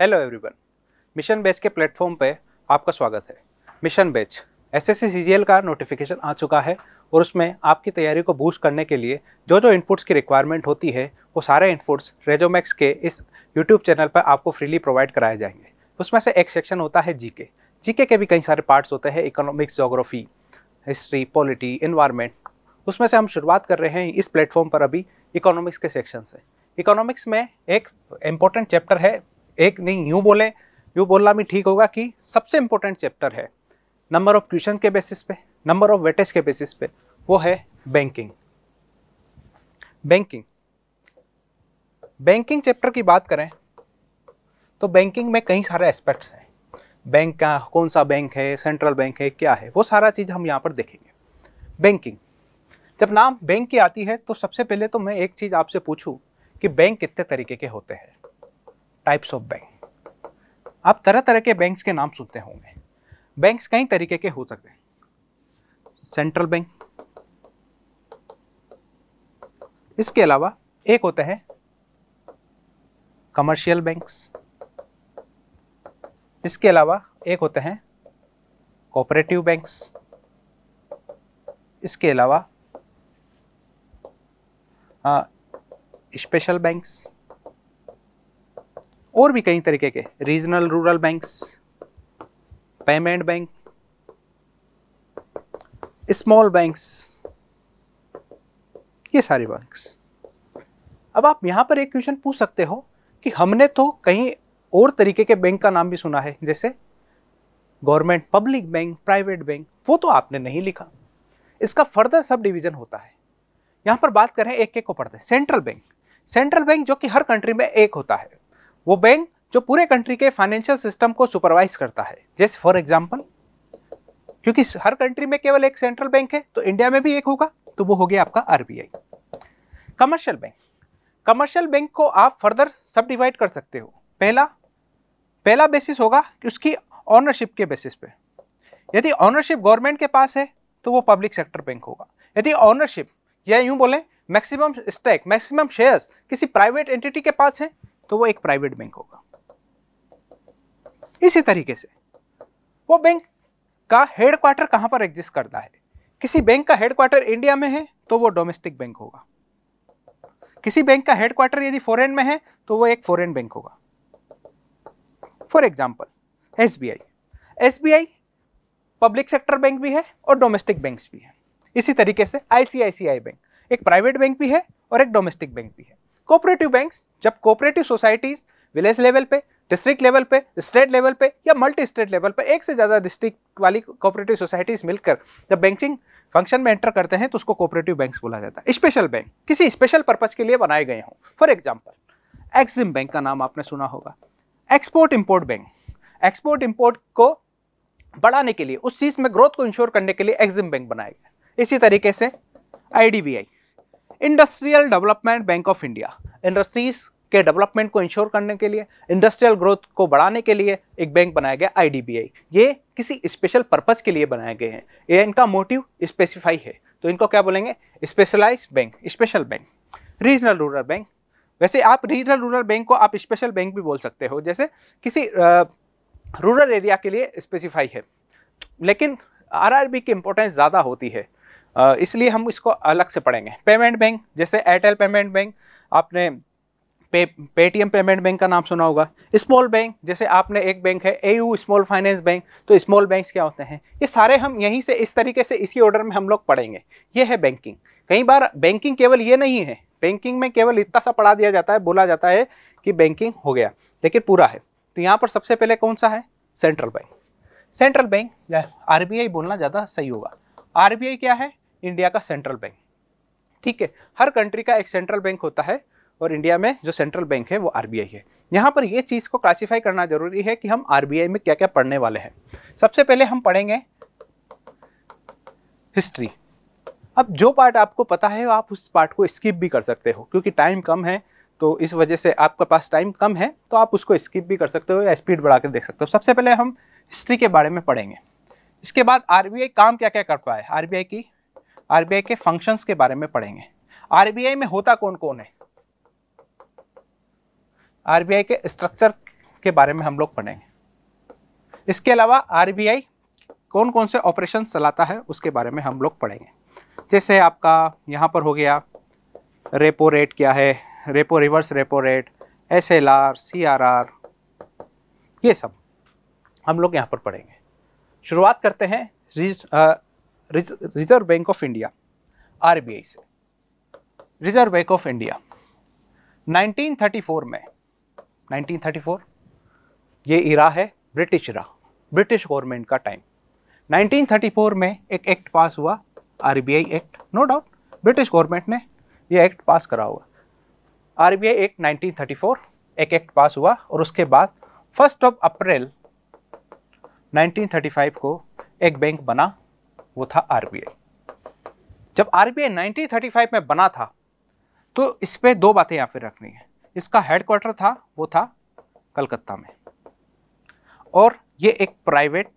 hello everyone mission बेच के platform पे आपका स्वागत है मिशन बेच एसएससी सीजीएल का नोटिफिकेशन आ चुका है और उसमें आपकी तैयारी को बूस्ट करने के लिए जो जो इनपुट्स की रिक्वायरमेंट होती है वो सारे इनपुट्स रेजोमैक्स के इस यूट्यूब चैनल पर आपको फ्रीली प्रोवाइड कराए जाएंगे उसमें से एक सेक्शन होता है जीके जीके के भी कई सारे पार्ट्स होते हैं economics geography history polity environment उसमें से हम शुरुआत कर रहे हैं इस प्लेटफॉर्म पर अभी इकोनॉमिक्स के सेक्शन से इकोनॉमिक्स में एक इम्पोर्टेंट चैप्टर है एक नहीं यूं बोले यूं बोलना भी ठीक होगा कि सबसे इंपॉर्टेंट चैप्टर है नंबर ऑफ क्वेश्चन के बेसिस पे नंबर ऑफ वेटेज के बेसिस पे वो है बैंकिंग बैंकिंग बैंकिंग चैप्टर की बात करें तो बैंकिंग में कई सारे एस्पेक्ट्स हैं बैंक का कौन सा बैंक है सेंट्रल बैंक है क्या है वो सारा चीज़ हम यहाँ पर देखेंगे बैंकिंग जब नाम बैंक की आती है तो सबसे पहले तो मैं एक चीज़ आपसे पूछूं कि बैंक कितने तरीके के होते हैं टाइप्स ऑफ बैंक आप तरह तरह के बैंक्स के नाम सुनते होंगे बैंक्स कई तरीके के हो सकते हैं सेंट्रल बैंक इसके अलावा एक होते हैं कमर्शियल बैंक्स इसके अलावा एक होते हैं कोऑपरेटिव बैंक्स इसके अलावा स्पेशल हाँ, बैंक्स और भी कई तरीके के regional rural banks payment bank small banks ये सारी बैंक्स अब आप यहां पर एक क्वेश्चन पूछ सकते हो कि हमने तो कहीं और तरीके के बैंक का नाम भी सुना है जैसे government public bank private bank वो तो आपने नहीं लिखा इसका फर्दर सब डिवीजन होता है यहां पर बात करें एक एक को पढ़ते हैं सेंट्रल बैंक सेंट्रल बैंक जो कि हर कंट्री में एक होता है वो बैंक जो पूरे कंट्री के फाइनेंशियल सिस्टम को सुपरवाइज करता है जैसे फॉर एग्जाम्पल क्योंकि हर कंट्री में केवल एक सेंट्रल बैंक है तो इंडिया में भी एक होगा तो वो हो गया आपका RBI commercial bank commercial bank को आप फर्दर सब डिवाइड कर सकते हो पहला पहला बेसिस होगा कि उसकी ऑनरशिप के बेसिस पे यदि ऑनरशिप गवर्नमेंट के पास है तो वो पब्लिक सेक्टर बैंक होगा यदि ऑनरशिप या यूं बोले मैक्सिमम स्टेक मैक्सिमम शेयर्स किसी प्राइवेट एंटिटी के पास है तो वो एक प्राइवेट बैंक होगा इसी तरीके से वो बैंक का हेडक्वार्टर कहां पर एग्जिस्ट करता है किसी बैंक का हेडक्वार्टर इंडिया में है तो वो डोमेस्टिक बैंक होगा किसी बैंक का हेडक्वार्टर यदि फॉरेन में है तो वो एक फॉरेन बैंक होगा for example S B I S B I public sector bank भी है और डोमेस्टिक बैंक भी है इसी तरीके से आईसीआईसीआई बैंक एक प्राइवेट बैंक भी है और एक डोमेस्टिक बैंक भी है कोऑपरेटिव बैंक्स जब कोऑपरेटिव सोसाइटीज विलेज लेवल पे डिस्ट्रिक्ट लेवल पे स्टेट लेवल पे या मल्टी स्टेट लेवल पर एक से ज़्यादा डिस्ट्रिक्ट वाली कोऑपरेटिव सोसाइटीज मिलकर जब बैंकिंग फंक्शन में एंटर करते हैं तो उसको कोऑपरेटिव बैंक्स बोला जाता है स्पेशल बैंक किसी स्पेशल पर्पज के लिए बनाए गए हों फॉर एग्जाम्पल एक्सिम बैंक का नाम आपने सुना होगा export import bank export import को बढ़ाने के लिए उस चीज़ में ग्रोथ को इंश्योर करने के लिए एक्सिम बैंक बनाया गया इसी तरीके से आई industrial development bank of India industries के डेवलपमेंट को इंश्योर करने के लिए इंडस्ट्रियल ग्रोथ को बढ़ाने के लिए एक बैंक बनाया गया आईडीबीआई ये किसी स्पेशल पर्पज के लिए बनाए गए हैं ये इनका मोटिव स्पेसिफाई है तो इनको क्या बोलेंगे specialise bank special bank regional rural bank वैसे आप रीजनल रूरल बैंक को आप स्पेशल बैंक भी बोल सकते हो जैसे किसी रूरल एरिया के लिए स्पेसिफाई है लेकिन आरआरबी की इंपॉर्टेंस ज़्यादा होती है इसलिए हम इसको अलग से पढ़ेंगे पेमेंट बैंक जैसे एयरटेल पेमेंट बैंक आपने पे पेटीएम पेमेंट बैंक का नाम सुना होगा स्मॉल बैंक जैसे आपने एक बैंक है A U small finance bank तो स्मॉल बैंक्स क्या होते हैं ये सारे हम यहीं से इस तरीके से इसी ऑर्डर में हम लोग पढ़ेंगे ये है बैंकिंग कई बार बैंकिंग केवल ये नहीं है बैंकिंग में केवल इतना सा पढ़ा दिया जाता है बोला जाता है कि बैंकिंग हो गया लेकिन पूरा है तो यहाँ पर सबसे पहले कौन सा है सेंट्रल बैंक सेंट्रल बैंक आर बोलना ज़्यादा सही होगा आर क्या है इंडिया का सेंट्रल बैंक ठीक है हर कंट्री का एक सेंट्रल बैंक होता है और इंडिया में जो सेंट्रल बैंक है वो आरबीआई है यहाँ पर ये चीज़ को क्लासीफाई करना जरूरी है कि हम आरबीआई में क्या क्या पढ़ने वाले हैं सबसे पहले हम पढ़ेंगे हिस्ट्री अब जो पार्ट आपको पता है आप उस पार्ट को स्किप भी कर सकते हो क्योंकि टाइम कम है तो इस वजह से आपके पास टाइम कम है तो आप उसको स्किप भी कर सकते हो या स्पीड बढ़ा कर देख सकते हो सबसे पहले हम हिस्ट्री के बारे में पढ़ेंगे इसके बाद आरबीआई काम क्या क्या कर पाए आरबीआई की आरबीआई के फंक्शंस के बारे में पढ़ेंगे आरबीआई में होता कौन कौन है आरबीआई के स्ट्रक्चर के बारे में हम लोग पढ़ेंगे इसके अलावा आरबीआई कौन कौन से ऑपरेशन चलाता है उसके बारे में हम लोग पढ़ेंगे जैसे आपका यहाँ पर हो गया रेपो रेट क्या है repo reverse repo rate S L R C R R ये सब हम लोग यहाँ पर पढ़ेंगे शुरुआत करते हैं Reserve Bank of India RBI से रिजर्व बैंक ऑफ इंडिया 1934 में 1934 ये इरा है ब्रिटिश इरा ब्रिटिश गवर्नमेंट का टाइम 1934 में एक एक्ट पास हुआ RBI act no doubt British government ने ये एक्ट पास करा हुआ आरबीआई एक्ट 1934 एक एक्ट पास हुआ और उसके बाद फर्स्ट ऑफ अप्रैल 1935 को एक बैंक बना वो था आरबीआई जब आरबीआई 1935 में बना था तो इस पर दो बातें यहां पर रखनी है इसका हेडक्वार्टर था वो था कलकत्ता में और ये एक प्राइवेट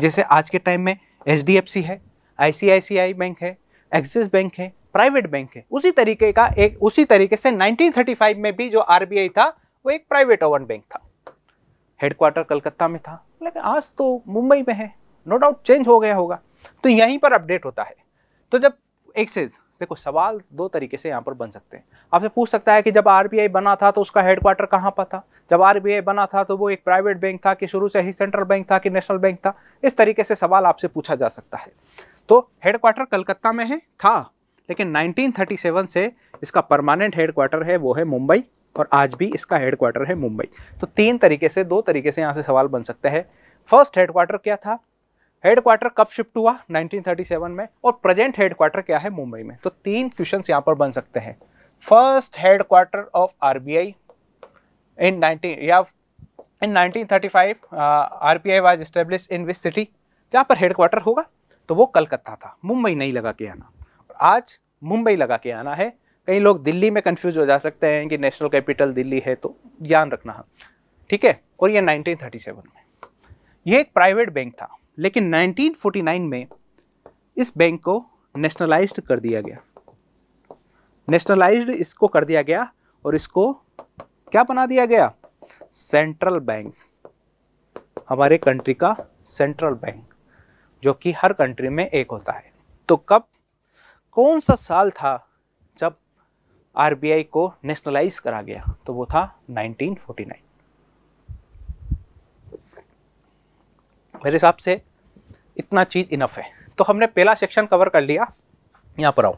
जैसे आज के टाइम में एच है आईसीआईसीआई बैंक है एक्सिस बैंक है प्राइवेट बैंक है उसी तरीके का एक उसी तरीके से 1935 में भी जो आरबीआई था वो एक प्राइवेट ओवन बैंक था हेडक्वार्टर कलकत्ता में था लेकिन आज तो मुंबई में है नो डाउट चेंज हो गया होगा तो यहीं पर अपडेट होता है तो जब एक से देखो सवाल दो तरीके से यहाँ पर बन सकते हैं आपसे पूछ सकता है कि जब आर बना था तो उसका हेडक्वार्टर कहाँ पर था जब आर बना था तो वो एक प्राइवेट बैंक था कि शुरू से ही सेंट्रल बैंक था कि नेशनल बैंक था इस तरीके से सवाल आपसे पूछा जा सकता है तो हेडक्वार्टर कलकत्ता में है था लेकिन 1937 से इसका परमानेंट हेडक्वार्टर है वो है मुंबई और आज भी इसका हेडक्वार्टर है मुंबई तो तीन तरीके से दो तरीके से यहाँ से सवाल बन सकता है फर्स्ट हेडक्वार्टर क्या था हेडक्वार्टर कब शिफ्ट हुआ 1937 में और प्रेजेंट हेडक्वार्टर क्या है मुंबई में तो तीन क्वेश्चन यहाँ पर बन सकते हैं first headquarter of RBI in 19 या in nineteen thirty was establish in this city जहाँ पर हेडक्वार्टर होगा तो वो कलकत्ता था मुंबई नहीं लगा के आना आज मुंबई लगा के आना है कई लोग दिल्ली में कंफ्यूज हो जा सकते हैं कि नेशनल कैपिटल दिल्ली है तो ध्यान रखना ठीक है और ये 1937 में ये एक प्राइवेट बैंक था लेकिन 1949 में इस बैंक को नेशनलाइज कर दिया गया नेशनलाइज इसको कर दिया गया और इसको क्या बना दिया गया सेंट्रल बैंक हमारे कंट्री का सेंट्रल बैंक जो कि हर कंट्री में एक होता है तो कब कौन सा साल था जब आरबीआई को नेशनलाइज करा गया तो वो था 1949 मेरे हिसाब से इतना चीज इनफ है तो हमने पहला सेक्शन कवर कर लिया यहां पर आओ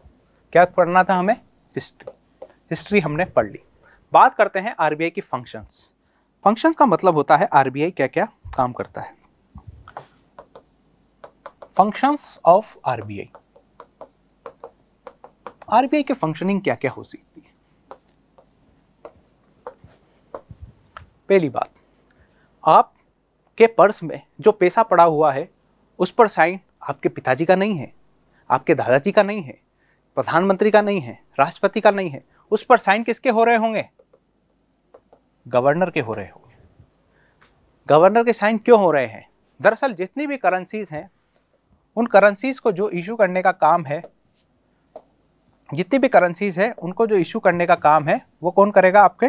क्या पढ़ना था हमें हिस्ट्री हिस्ट्री हमने पढ़ ली बात करते हैं आरबीआई की फंक्शंस फंक्शंस का मतलब होता है आरबीआई क्या क्या काम करता है फंक्शंस ऑफ आरबीआई आरबीआई के फंक्शनिंग क्या क्या होती पहली बात आप के पर्स में जो पैसा पड़ा हुआ है उस पर साइन आपके पिताजी का नहीं है आपके दादाजी का नहीं है प्रधानमंत्री का नहीं है राष्ट्रपति का नहीं है उस पर साइन किसके हो रहे होंगे गवर्नर के हो रहे होंगे गवर्नर के साइन क्यों हो रहे हैं दरअसल जितनी भी करेंसीज हैं उन करेंसीज को जो इशू करने का काम है जितनी भी करेंसीज है उनको जो इशू करने का काम है वो कौन करेगा आपके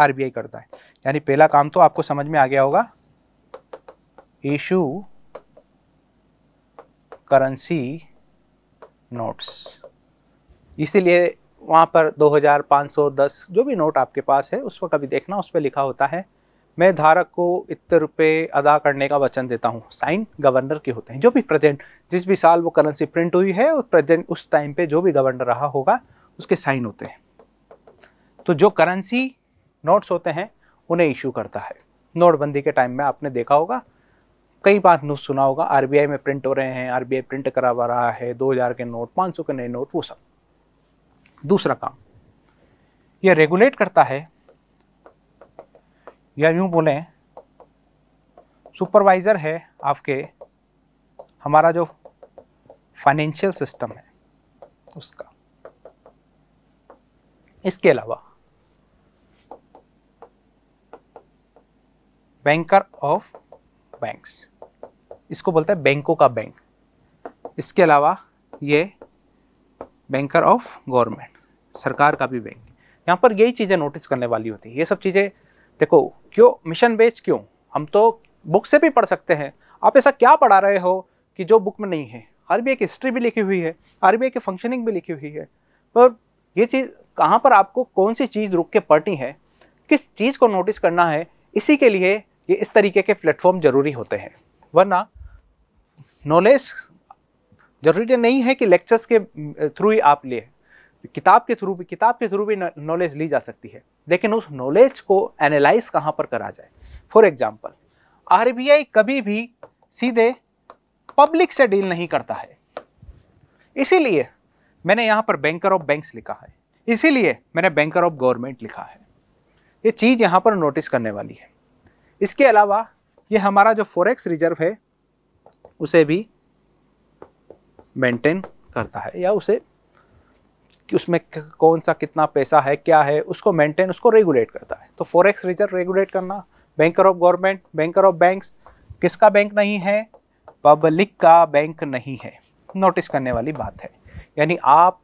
आरबीआई करता है यानी पहला काम तो आपको समझ में आ गया होगा इशू करेंसी नोट्स इसीलिए वहां पर 2,510 जो भी नोट आपके पास है उस पर कभी देखना उस पर लिखा होता है मैं धारक को इतने रुपए अदा करने का वचन देता हूँ साइन गवर्नर के होते हैं जो भी प्रेजेंट जिस भी साल वो करेंसी प्रिंट हुई है और प्रेजेंट उस टाइम पे जो भी गवर्नर रहा होगा उसके साइन होते हैं तो जो करेंसी नोट्स होते हैं उन्हें इशू करता है नोटबंदी के टाइम में आपने देखा होगा कई बार न्यूज़ सुना होगा आरबीआई में प्रिंट हो रहे हैं आरबीआई प्रिंट करावा रहा है दो हजार के नोट पाँच सौ के नए नोट वो सब दूसरा काम यह रेगुलेट करता है या यूं बोलें सुपरवाइजर है आपके हमारा जो फाइनेंशियल सिस्टम है उसका इसके अलावा बैंकर ऑफ बैंक्स इसको बोलता है बैंकों का बैंक इसके अलावा ये बैंकर ऑफ गवर्नमेंट सरकार का भी बैंक यहाँ पर यही चीज़ें नोटिस करने वाली होती है ये सब चीज़ें देखो क्यों मिशन बेच क्यों हम तो बुक से भी पढ़ सकते हैं आप ऐसा क्या पढ़ा रहे हो कि जो बुक में नहीं है आरबीआई की हिस्ट्री भी लिखी हुई है आरबीआई की फंक्शनिंग भी लिखी हुई है पर ये चीज़ कहाँ पर आपको कौन सी चीज़ रुक के पढ़नी है किस चीज़ को नोटिस करना है इसी के लिए ये इस तरीके के प्लेटफॉर्म ज़रूरी होते हैं वरना नॉलेज जरूरी तो नहीं है कि लेक्चर्स के थ्रू ही आप लिए किताब के थ्रू भी किताब के थ्रू भी नॉलेज ली जा सकती है लेकिन उस नॉलेज को एनालाइज कहाँ पर करा जाए फॉर एग्जाम्पल आर कभी भी सीधे पब्लिक से डील नहीं करता है इसीलिए मैंने यहाँ पर बैंकर ऑफ बैंक्स लिखा है इसीलिए मैंने बैंकर ऑफ गवर्नमेंट लिखा है ये चीज़ यहाँ पर नोटिस करने वाली है इसके अलावा ये हमारा जो फॉरेक्स रिजर्व है उसे भी मेंटेन करता है या उसे कि उसमें कौन सा कितना पैसा है क्या है उसको मेंटेन उसको रेगुलेट करता है तो फॉरेक्स रिजर्व रेगुलेट करना banker of government banker of banks किसका बैंक नहीं है पब्लिक का बैंक नहीं है नोटिस करने वाली बात है यानी आप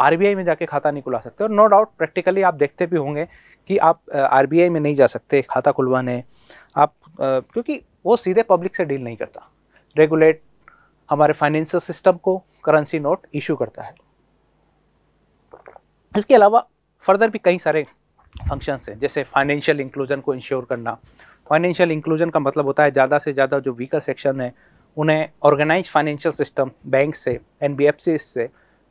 आरबीआई में जाके खाता नहीं खुला सकते और नो डाउट प्रैक्टिकली आप देखते भी होंगे कि आप आर में नहीं जा सकते खाता खुलवाने आप क्योंकि वो सीधे पब्लिक से डील नहीं करता रेगुलेट हमारे फाइनेंशियल सिस्टम को करेंसी नोट इशू करता है इसके अलावा फर्दर भी कई सारे फंक्शंस हैं जैसे फाइनेंशियल इंक्लूजन को इंश्योर करना फाइनेंशियल इंक्लूजन का मतलब होता है ज़्यादा से ज़्यादा जो वीकर सेक्शन है उन्हें ऑर्गेनाइज फाइनेंशियल सिस्टम बैंक से एन से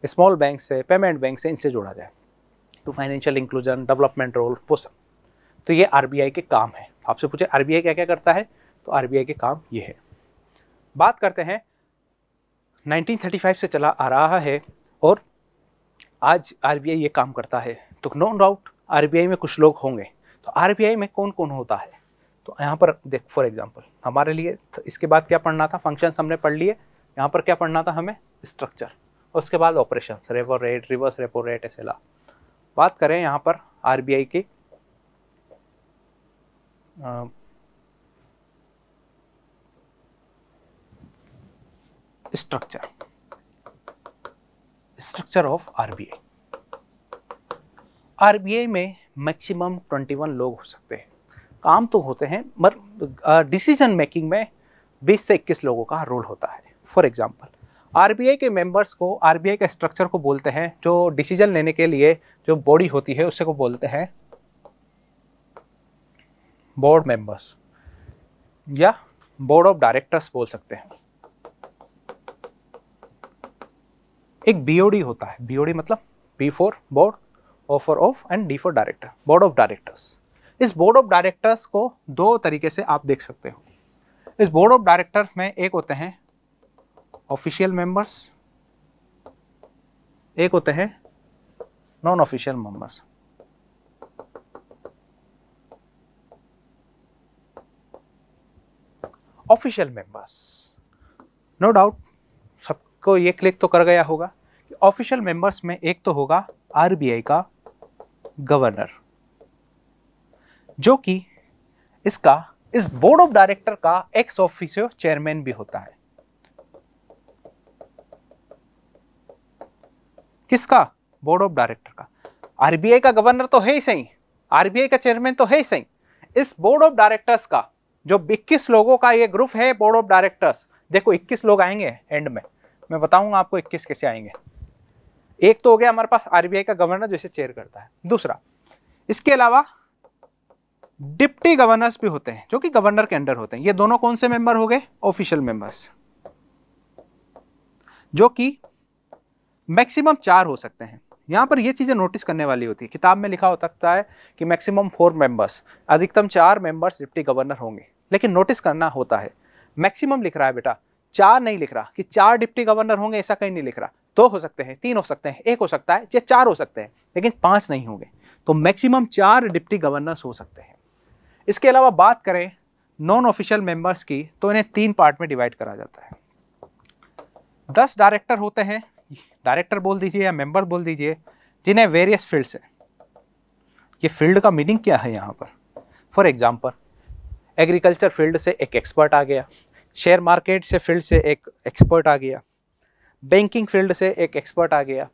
स्मॉल बैंक से पेमेंट बैंक से इनसे जोड़ा जाए तो फाइनेंशियल इंक्लूजन डेवलपमेंट रोल वो सब तो ये आर के काम है आपसे पूछे आर क्या क्या करता है तो आर के काम ये है बात करते हैं 1935 से चला आ रहा है और आज आर ये काम करता है तो नो डाउट आर में कुछ लोग होंगे तो आर में कौन कौन होता है तो यहाँ पर देख फॉर एग्जाम्पल हमारे लिए इसके बाद क्या पढ़ना था फंक्शन हमने पढ़ लिए यहाँ पर क्या पढ़ना था हमें स्ट्रक्चर उसके बाद operation repo rate reverse repo rate एसेला बात करें यहाँ पर आरबीआई की structure structure of RBI RBI में मैक्सिमम 21 लोग हो सकते हैं काम तो होते हैं मगर डिसीजन मेकिंग में 20 से 21 लोगों का रोल होता है फॉर एग्जांपल आरबीआई के मेंबर्स को आरबीआई के स्ट्रक्चर को बोलते हैं जो डिसीजन लेने के लिए जो बॉडी होती है उससे को बोलते हैं बोर्ड मेंबर्स या बोर्ड ऑफ डायरेक्टर्स बोल सकते हैं एक बीओडी होता है बीओडी मतलब B for board offer of and D for director board of directors इस बोर्ड ऑफ डायरेक्टर्स को दो तरीके से आप देख सकते हो इस बोर्ड ऑफ डायरेक्टर्स में एक होते हैं ऑफिशियल मेंबर्स एक होते हैं non official members official members no doubt सबको ये क्लिक तो कर गया होगा कि ऑफिशियल मेंबर्स में एक तो होगा आरबीआई का गवर्नर जो कि इसका इस बोर्ड ऑफ डायरेक्टर का एक्स ऑफिसियो चेयरमैन भी होता है किसका बोर्ड ऑफ डायरेक्टर का आरबीआई का गवर्नर तो है ही सही आरबीआई का चेयरमैन तो है ही सही इस बोर्ड ऑफ डायरेक्टर्स का जो 21 लोगों का ये ग्रुप है बोर्ड ऑफ डायरेक्टर्स देखो 21 लोग आएंगे एंड में मैं बताऊंगा आपको 21 कैसे आएंगे एक तो हो गया हमारे पास आरबीआई का गवर्नर जिसे चेयर करता है दूसरा इसके अलावा डिप्टी गवर्नर्स भी होते हैं जो कि गवर्नर के अंडर होते हैं ये दोनों कौन से मेंबर हो गए ऑफिशियल मेंबर्स जो कि मैक्सिमम चार हो सकते हैं यहाँ पर ये चीज़ें नोटिस करने वाली होती है किताब में लिखा हो सकता है कि मैक्सिमम फोर मेंबर्स अधिकतम चार मेंबर्स डिप्टी गवर्नर होंगे लेकिन नोटिस करना होता है मैक्सिमम लिख रहा है बेटा चार नहीं लिख रहा कि चार डिप्टी गवर्नर होंगे ऐसा कहीं नहीं लिख रहा दो हो सकते हैं तीन हो सकते हैं एक हो सकता है या चार हो सकते हैं लेकिन पाँच नहीं होंगे तो मैक्सिमम चार डिप्टी गवर्नर्स हो सकते हैं इसके अलावा बात करें नॉन ऑफिशियल मेंबर्स की तो इन्हें तीन पार्ट में डिवाइड करा जाता है दस डायरेक्टर होते हैं डायरेक्टर बोल दीजिए या मेंबर बोल दीजिए जिन्हें वेरियस फील्ड्स हैं ये फील्ड का मीनिंग क्या है यहाँ पर फॉर एग्जाम्पल एग्रीकल्चर फील्ड से एक एक्सपर्ट आ गया शेयर मार्केट से फील्ड से एक एक्सपर्ट आ गया बैंकिंग फील्ड से एक एक्सपर्ट आ गया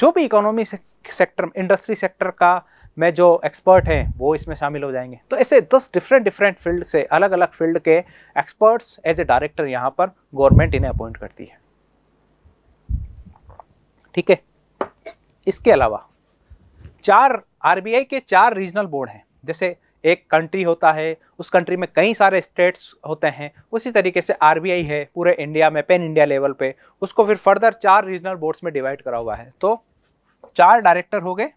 जो भी इकोनॉमी सेक्टर इंडस्ट्री सेक्टर का में जो एक्सपर्ट हैं वो इसमें शामिल हो जाएंगे तो ऐसे दस डिफरेंट डिफरेंट फील्ड से अलग अलग फील्ड के एक्सपर्ट्स एज ए डायरेक्टर यहाँ पर गवर्नमेंट इन्हें अपॉइंट करती है ठीक है इसके अलावा चार आरबीआई के चार रीजनल बोर्ड हैं जैसे एक कंट्री होता है उस कंट्री में कई सारे स्टेट्स होते हैं उसी तरीके से आरबीआई है पूरे इंडिया में पेन इंडिया लेवल पे उसको फिर फर्दर चार रीजनल बोर्ड्स में डिवाइड करा हुआ है तो चार डायरेक्टर हो गए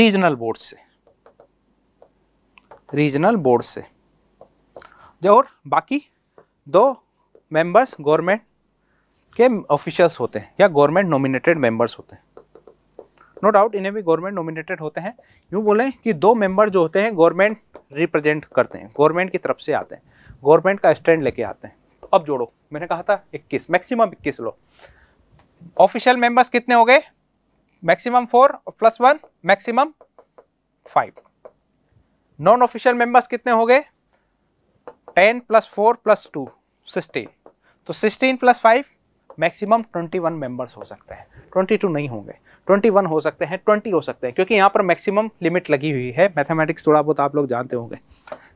रीजनल बोर्ड से रीजनल बोर्ड से और बाकी दो मेंबर्स गवर्नमेंट के ऑफिशियल्स होते हैं या गवर्नमेंट नॉमिनेटेड मेंबर्स होते हैं नो डाउट इन्हें भी गवर्नमेंट नॉमिनेटेड होते हैं यूँ बोलें कि दो मेंबर जो होते हैं गवर्नमेंट रिप्रेजेंट करते हैं गवर्नमेंट की तरफ से आते हैं गवर्नमेंट का स्टैंड लेके आते हैं अब जोड़ो मैंने कहा था 21 मैक्सिमम 21 लो ऑफिशियल मेंबर्स कितने हो गए maximum four plus one maximum five non official members कितने हो गए ten plus four plus two sixteen तो sixteen plus five maximum 21 members हो सकते हैं 22 नहीं होंगे 21 हो सकते हैं 20 हो सकते हैं क्योंकि यहाँ पर मैक्सिमम लिमिट लगी हुई है मैथमेटिक्स थोड़ा बहुत आप लोग जानते होंगे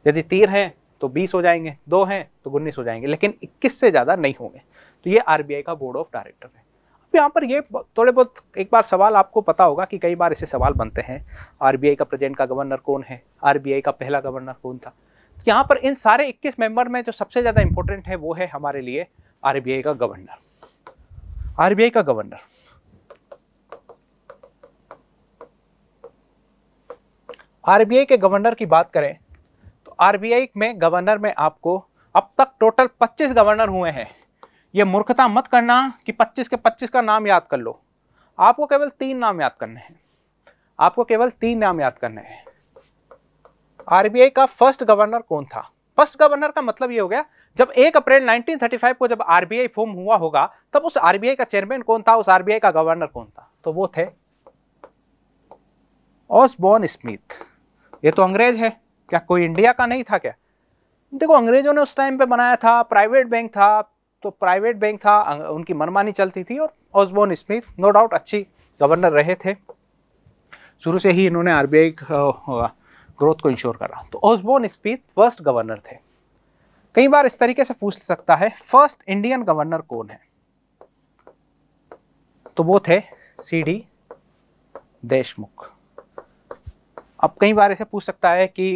यदि तीर हैं तो 20 हो जाएंगे दो हैं तो उन्नीस हो जाएंगे लेकिन इक्कीस से ज़्यादा नहीं होंगे तो ये आर का बोर्ड ऑफ डायरेक्टर है अब यहाँ पर ये थोड़े बहुत एक बार सवाल आपको पता होगा कि कई बार ऐसे सवाल बनते हैं आर का प्रेजेंट का गवर्नर कौन है आर का पहला गवर्नर कौन था तो यहाँ पर इन सारे 21 मेंबर में जो सबसे ज़्यादा इंपॉर्टेंट है वो है हमारे लिए आरबीआई का गवर्नर आरबीआई का गवर्नर आरबीआई के गवर्नर की बात करें तो आरबीआई में गवर्नर में आपको अब तक टोटल 25 गवर्नर हुए हैं यह मूर्खता मत करना कि 25 के 25 का नाम याद कर लो आपको केवल तीन नाम याद करने हैं आपको केवल तीन नाम याद करने हैं आरबीआई का फर्स्ट गवर्नर कौन था फर्स्ट गवर्नर का मतलब ये हो गया जब एक अप्रैल 1935 को जब आरबीआई फॉर्म हुआ होगा तब उस आरबीआई का चेयरमैन कौन था उस आरबीआई का गवर्नर कौन था तो वो थे ऑसबॉर्न स्मिथ ये तो अंग्रेज है क्या कोई इंडिया का नहीं था क्या देखो अंग्रेजों ने उस टाइम पे बनाया था प्राइवेट बैंक था तो प्राइवेट बैंक था अं, उनकी मनमानी चलती थी और ऑसबॉर्न स्मिथ नो डाउट अच्छी गवर्नर रहे थे शुरू से ही इन्होंने आरबीआई ग्रोथ को इंश्योर करा तो ओसबोन स्पीथ फर्स्ट गवर्नर थे कई बार इस तरीके से पूछ सकता है फर्स्ट इंडियन गवर्नर कौन है तो वो थे सी डी देशमुख अब कई बार ऐसे पूछ सकता है कि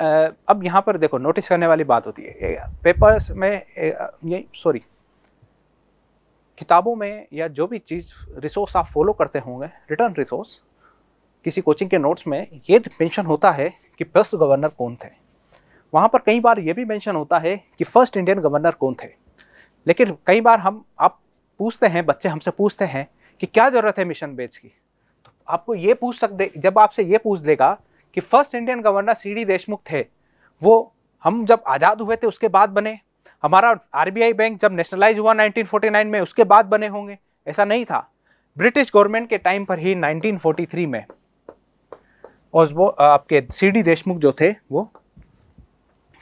अब यहां पर देखो नोटिस करने वाली बात होती है पेपर्स में ये सॉरी किताबों में या जो भी चीज़ रिसोर्स आप फॉलो करते होंगे रिटर्न रिसोर्स किसी कोचिंग के नोट्स में ये मेंशन होता है कि फर्स्ट गवर्नर कौन थे वहाँ पर कई बार ये भी मेंशन होता है कि फर्स्ट इंडियन गवर्नर कौन थे लेकिन कई बार हम आप पूछते हैं बच्चे हमसे पूछते हैं कि क्या ज़रूरत है मिशन बेच की तो आपको ये पूछ सकते जब आपसे ये पूछ देगा कि first Indian governor C D Deshmukh थे वो हम जब आज़ाद हुए थे उसके बाद बने हमारा आर बैंक जब नेशनलाइज हुआ 1949 में उसके बाद बने होंगे ऐसा नहीं था ब्रिटिश गवर्नमेंट के टाइम पर ही 1943 में और वो आपके सी डी देशमुख जो थे वो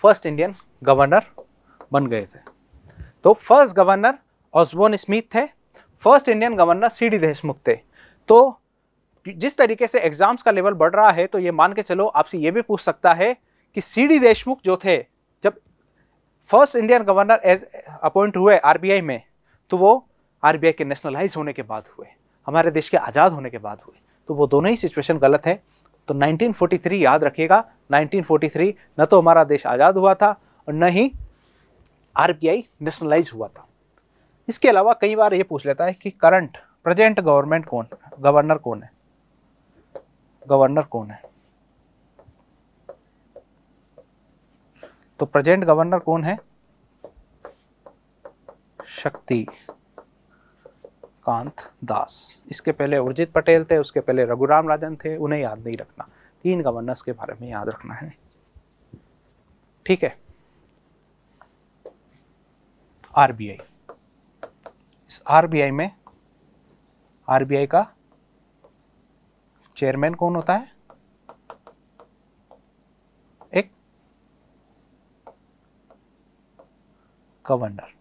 फर्स्ट इंडियन गवर्नर बन गए थे तो फर्स्ट गवर्नर ऑसबोन स्मिथ थे first Indian governor C D Deshmukh थे तो जिस तरीके से एग्जाम्स का लेवल बढ़ रहा है तो ये मान के चलो आपसे ये भी पूछ सकता है कि सी डी देशमुख जो थे जब first Indian governor as appoint हुए आई में तो वो आई के नेशनलाइज होने के बाद हुए हमारे देश के आज़ाद होने के बाद हुए तो वो दोनों ही सिचुएशन गलत है तो 1943 याद रखिएगा 1943 न तो हमारा देश आज़ाद हुआ था और न ही आरबीआई नेशनलाइज हुआ था इसके अलावा कई बार ये पूछ लेता है कि करंट प्रेजेंट गवर्नमेंट कौन गवर्नर कौन है गवर्नर कौन है तो प्रेजेंट गवर्नर कौन है शक्ति कांत दास इसके पहले उर्जित पटेल थे उसके पहले रघुराम राजन थे उन्हें याद नहीं रखना तीन गवर्नर्स के बारे में याद रखना है ठीक है आरबीआई इस आरबीआई में आरबीआई का चेयरमैन कौन होता है एक गवर्नर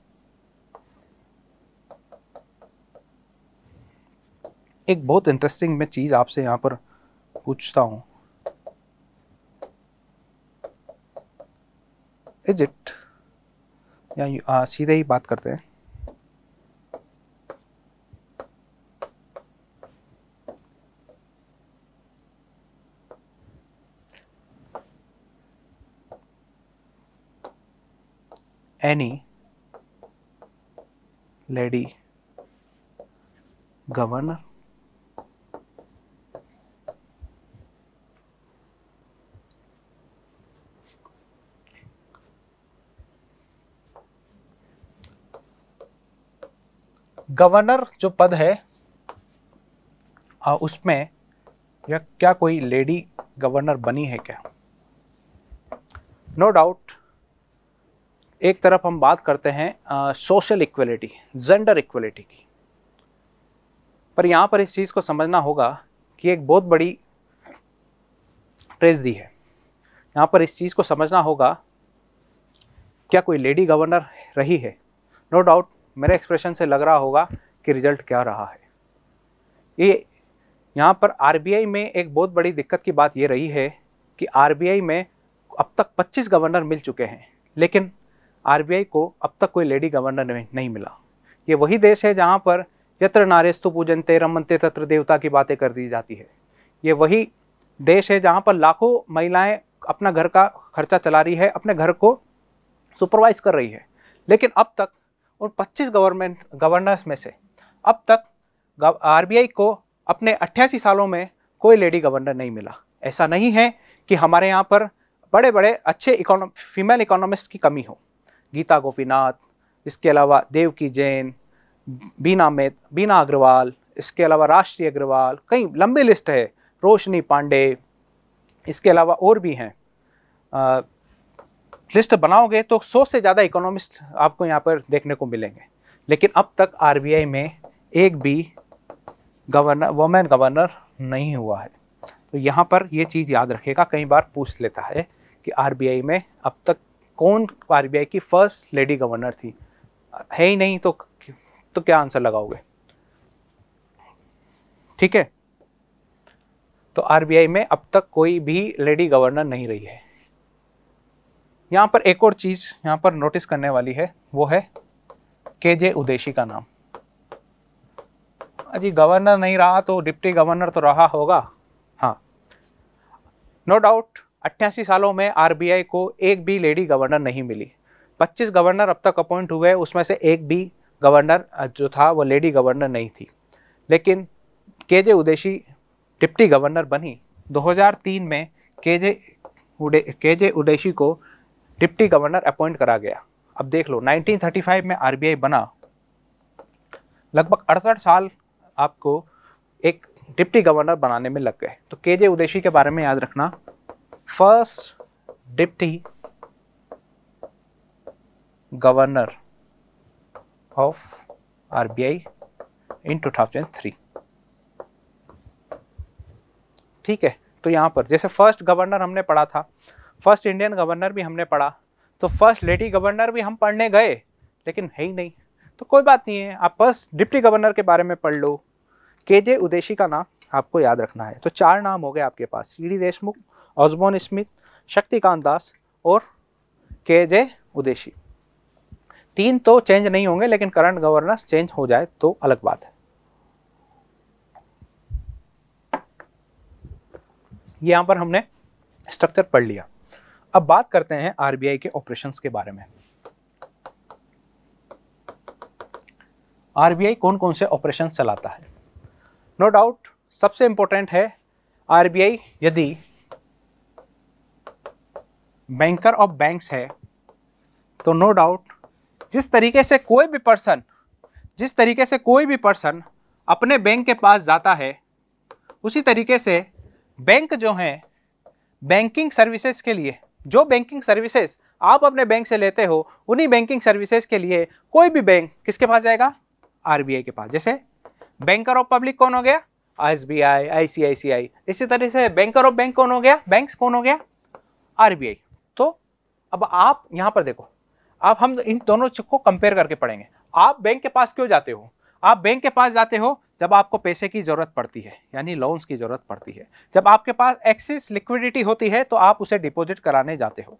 एक बहुत इंटरेस्टिंग मैं चीज़ आपसे यहां पर पूछता हूं इज इट या सीधे ही बात करते हैं any lady governor गवर्नर जो पद है उसमें या क्या कोई लेडी गवर्नर बनी है क्या नो no डाउट एक तरफ हम बात करते हैं सोशल इक्वलिटी जेंडर इक्वलिटी की पर यहां पर इस चीज़ को समझना होगा कि एक बहुत बड़ी ट्रेजडी है यहां पर इस चीज़ को समझना होगा क्या कोई लेडी गवर्नर रही है नो no डाउट मेरे एक्सप्रेशन से लग रहा होगा कि रिजल्ट क्या रहा है ये यहाँ पर आर में एक बहुत बड़ी दिक्कत की बात ये रही है कि आर में अब तक 25 गवर्नर मिल चुके हैं लेकिन आर को अब तक कोई लेडी गवर्नर नहीं मिला ये वही देश है जहाँ पर यत्र नारेस्तु पूजनते रमनते तत्र देवता की बातें कर दी जाती है ये वही देश है जहाँ पर लाखों महिलाएं अपना घर का खर्चा चला रही है अपने घर को सुपरवाइज कर रही है लेकिन अब तक और 25 गवर्नमेंट गवर्नर्स में से अब तक आरबीआई को अपने अट्ठासी सालों में कोई लेडी गवर्नर नहीं मिला ऐसा नहीं है कि हमारे यहाँ पर बड़े बड़े अच्छे इकोनो फीमेल इकोनॉमिस्ट की कमी हो गीता गोपीनाथ इसके अलावा देवकी जैन बीना मेत बीना अग्रवाल इसके अलावा राष्ट्रीय अग्रवाल कई लंबी लिस्ट है रोशनी पांडे इसके अलावा और भी हैं लिस्ट बनाओगे तो सौ से ज़्यादा इकोनॉमिस्ट आपको यहाँ पर देखने को मिलेंगे लेकिन अब तक आरबीआई में एक भी गवर्नर वोमेन गवर्नर नहीं हुआ है तो यहाँ पर ये चीज़ याद रखेगा कई बार पूछ लेता है कि आरबीआई में अब तक कौन आरबीआई की फर्स्ट लेडी गवर्नर थी है ही नहीं तो तो क्या आंसर लगाओगे ठीक है तो आरबीआई में अब तक कोई भी लेडी गवर्नर नहीं रही है यहाँ पर एक और चीज़ यहाँ पर नोटिस करने वाली है वो है के जे उदेशी का नाम अजी गवर्नर नहीं रहा तो डिप्टी गवर्नर तो रहा होगा हाँ नो डाउट अट्ठासी सालों में आरबीआई को एक भी लेडी गवर्नर नहीं मिली 25 गवर्नर अब तक अपॉइंट हुए उसमें से एक भी गवर्नर जो था वो लेडी गवर्नर नहीं थी लेकिन के जे उदेशी डिप्टी गवर्नर बनी 2003 में के जे उडे के जे उदेशी को डिप्टी गवर्नर अपॉइंट करा गया अब देख लो 1935 में आरबीआई बना लगभग अड़सठ साल आपको एक डिप्टी गवर्नर बनाने में लग गए तो के जे उदेशी के बारे में याद रखना first deputy governor of RBI in 2003 ठीक है तो यहां पर जैसे फर्स्ट गवर्नर हमने पढ़ा था फर्स्ट इंडियन गवर्नर भी हमने पढ़ा तो फर्स्ट लेडी गवर्नर भी हम पढ़ने गए लेकिन है ही नहीं तो कोई बात नहीं है आप बस डिप्टी गवर्नर के बारे में पढ़ लो के जे उदेशी का नाम आपको याद रखना है तो चार नाम हो गए आपके पास C D Deshmukh Osborne Smith Shaktikanta Das और के जे उदेशी तीन तो चेंज नहीं होंगे लेकिन करंट गवर्नर चेंज हो जाए तो अलग बात है यहां पर हमने स्ट्रक्चर पढ़ लिया अब बात करते हैं आरबीआई के ऑपरेशंस के बारे में आरबीआई कौन कौन से ऑपरेशन चलाता है नो no डाउट सबसे इंपॉर्टेंट है आरबीआई यदि बैंकर ऑफ बैंक्स है तो नो no डाउट जिस तरीके से कोई भी पर्सन जिस तरीके से कोई भी पर्सन अपने बैंक के पास जाता है उसी तरीके से बैंक जो है बैंकिंग सर्विसेज के लिए जो बैंकिंग सर्विसेज आप अपने बैंक से लेते हो उन्हीं बैंकिंग सर्विसेज के लिए कोई भी बैंक किसके पास जाएगा आरबीआई के पास जैसे बैंकर ऑफ पब्लिक कौन हो गया एस बी आई आई सी आई सी आई इसी तरह से बैंकर ऑफ बैंक कौन हो गया बैंक कौन हो गया आरबीआई तो अब आप यहाँ पर देखो आप हम इन दोनों को कंपेयर करके पढ़ेंगे आप बैंक के पास क्यों जाते हो आप बैंक के पास जाते हो जब आपको पैसे की ज़रूरत पड़ती है यानी लोन्स की ज़रूरत पड़ती है जब आपके पास एक्सेस लिक्विडिटी होती है तो आप उसे डिपॉजिट कराने जाते हो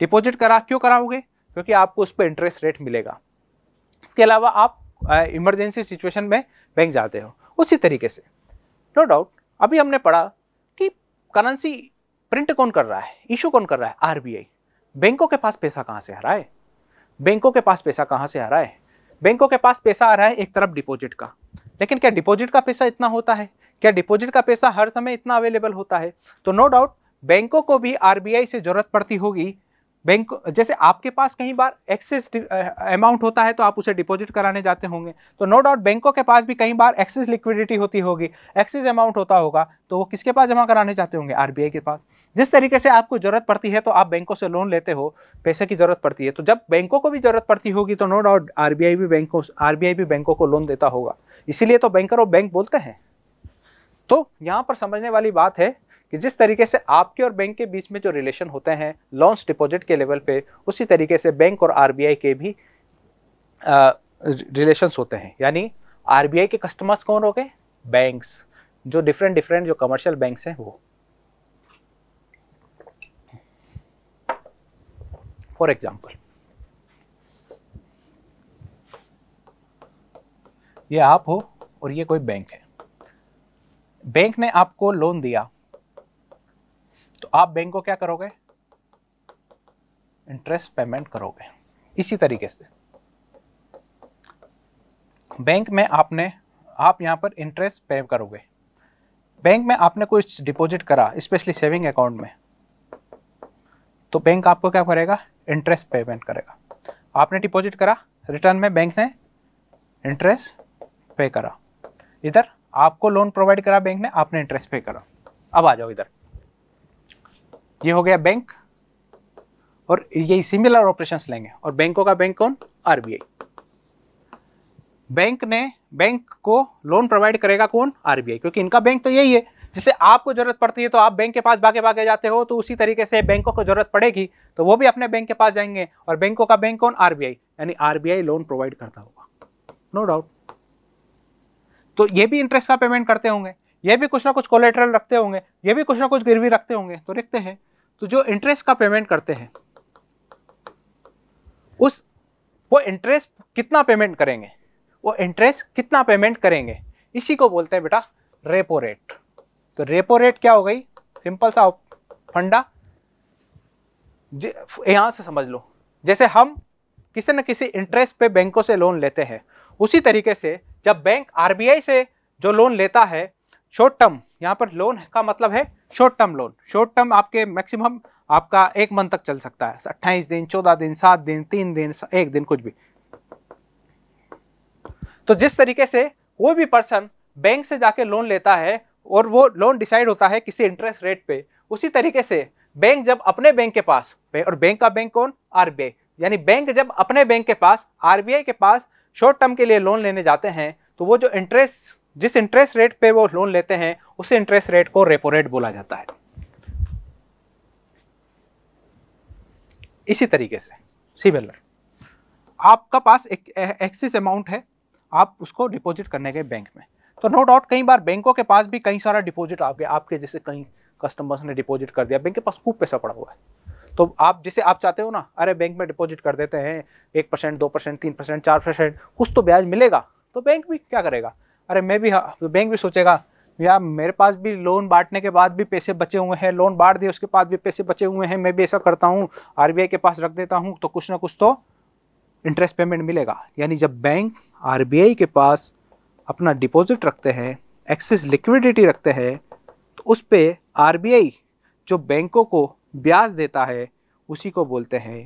डिपॉजिट करा क्यों कराओगे क्योंकि आपको उस पर इंटरेस्ट रेट मिलेगा इसके अलावा आप इमरजेंसी सिचुएशन में बैंक जाते हो उसी तरीके से नो no डाउट अभी हमने पढ़ा कि करेंसी प्रिंट कौन कर रहा है इशू कौन कर रहा है आरबीआई बैंकों के पास पैसा कहाँ से आ रहा है बैंकों के पास पैसा कहाँ से आ रहा है बैंकों के पास पैसा आ रहा है एक तरफ डिपॉजिट का लेकिन क्या डिपॉजिट का पैसा इतना होता है क्या डिपॉजिट का पैसा हर समय इतना अवेलेबल होता है तो नो डाउट बैंकों को भी आरबीआई से जरूरत पड़ती होगी बैंक जैसे आपके पास कहीं बार एक्सेस अमाउंट होता है तो आप उसे डिपॉजिट कराने जाते होंगे तो नो डाउट बैंकों के पास भी कई बार एक्सेस लिक्विडिटी होती होगी एक्सेस अमाउंट होता होगा तो वो किसके पास जमा कराने जाते होंगे आरबीआई के पास जिस तरीके से आपको जरूरत पड़ती है तो आप बैंकों से लोन लेते हो पैसे की जरूरत पड़ती है तो जब बैंकों को भी जरूरत पड़ती होगी तो नो डाउट आरबीआई भी बैंकों आरबीआई भी बैंकों को लोन देता होगा इसीलिए तो बैंकर और बैंक बोलते हैं तो यहाँ पर समझने वाली बात है कि जिस तरीके से आपके और बैंक के बीच में जो रिलेशन होते हैं लॉन्स डिपॉजिट के लेवल पे उसी तरीके से बैंक और आरबीआई के भी रिलेशंस होते हैं यानी आरबीआई के कस्टमर्स कौन हो गए बैंक्स जो डिफरेंट डिफरेंट जो कमर्शियल बैंक्स हैं वो फॉर एग्जाम्पल ये आप हो और ये कोई बैंक है बैंक ने आपको लोन दिया तो आप बैंक को क्या करोगे इंटरेस्ट पेमेंट करोगे इसी तरीके से बैंक में आपने आप यहां पर इंटरेस्ट पे करोगे बैंक में आपने कुछ डिपॉजिट करा स्पेशली सेविंग अकाउंट में तो बैंक आपको क्या करेगा इंटरेस्ट पेमेंट करेगा आपने डिपॉजिट करा रिटर्न में बैंक ने इंटरेस्ट पे करा इधर आपको लोन प्रोवाइड करा बैंक ने आपने इंटरेस्ट पे करा अब आ जाओ इधर ये हो गया बैंक और यही सिमिलर ऑपरेशंस लेंगे और बैंकों का बैंक कौन आरबीआई बैंक ने बैंक को लोन प्रोवाइड करेगा कौन आरबीआई क्योंकि इनका बैंक तो यही है जिसे आपको जरूरत पड़ती है तो आप बैंक के पास भागे भागे जाते हो तो उसी तरीके से बैंकों को जरूरत पड़ेगी तो वो भी अपने बैंक के पास जाएंगे और बैंकों का बैंक कौन आरबीआई यानी आरबीआई लोन प्रोवाइड करता होगा नो डाउट तो ये भी इंटरेस्ट का पेमेंट करते होंगे ये भी कुछ ना कुछ कोलेट्रल रखते होंगे ये भी कुछ ना कुछ गिरवी रखते होंगे तो देखते हैं तो जो इंटरेस्ट का पेमेंट करते हैं उस वो इंटरेस्ट कितना पेमेंट करेंगे वो इंटरेस्ट कितना पेमेंट करेंगे इसी को बोलते हैं बेटा रेपो रेट तो रेपो रेट क्या हो गई सिंपल सा फंडा यहां से समझ लो जैसे हम किसी न किसी इंटरेस्ट पे बैंकों से लोन लेते हैं उसी तरीके से जब बैंक आरबीआई से जो लोन लेता है शॉर्ट टर्म यहाँ पर लोन का मतलब है short term loan short term आपके मैक्सिमम आपका एक मंथ तक चल सकता है अट्ठाईस दिन चौदह दिन सात दिन तीन दिन एक दिन कुछ भी तो जिस तरीके से कोई भी पर्सन बैंक से जाके लोन लेता है और वो लोन डिसाइड होता है किसी इंटरेस्ट रेट पे उसी तरीके से बैंक जब अपने बैंक के पास और बैंक का बैंक कौन आरबीआई यानी बैंक जब अपने बैंक के पास आरबीआई के पास शॉर्ट टर्म के लिए लोन लेने जाते हैं तो वो जो इंटरेस्ट जिस इंटरेस्ट रेट पे वो लोन लेते हैं उसे इंटरेस्ट रेट को रेपो रेट बोला जाता है इसी तरीके से सिमिलर आपका पास एक एक्सिस अमाउंट है आप उसको डिपॉजिट करने गए बैंक में तो नो डाउट कई बार बैंकों के पास भी कई सारा डिपॉजिट आ गया आपके जैसे कई कस्टमर्स ने डिपॉजिट कर दिया बैंक के पास खूब पैसा पड़ा हुआ है तो आप जिसे आप चाहते हो ना अरे बैंक में डिपॉजिट कर देते हैं एक परसेंट दो परसेंट तीन परसेंट चार परसेंट कुछ तो ब्याज मिलेगा तो बैंक भी क्या करेगा अरे मैं भी हाँ, तो बैंक भी सोचेगा यार मेरे पास भी लोन बांटने के बाद भी पैसे बचे हुए हैं लोन बांट दिए उसके पास भी पैसे बचे हुए हैं मैं भी ऐसा करता हूँ आरबीआई के पास रख देता हूँ तो कुछ ना कुछ तो इंटरेस्ट पेमेंट मिलेगा यानी जब बैंक आरबीआई के पास अपना डिपॉजिट रखते हैं एक्सेस लिक्विडिटी रखते हैं तो उस पर आर जो बैंकों को ब्याज देता है उसी को बोलते हैं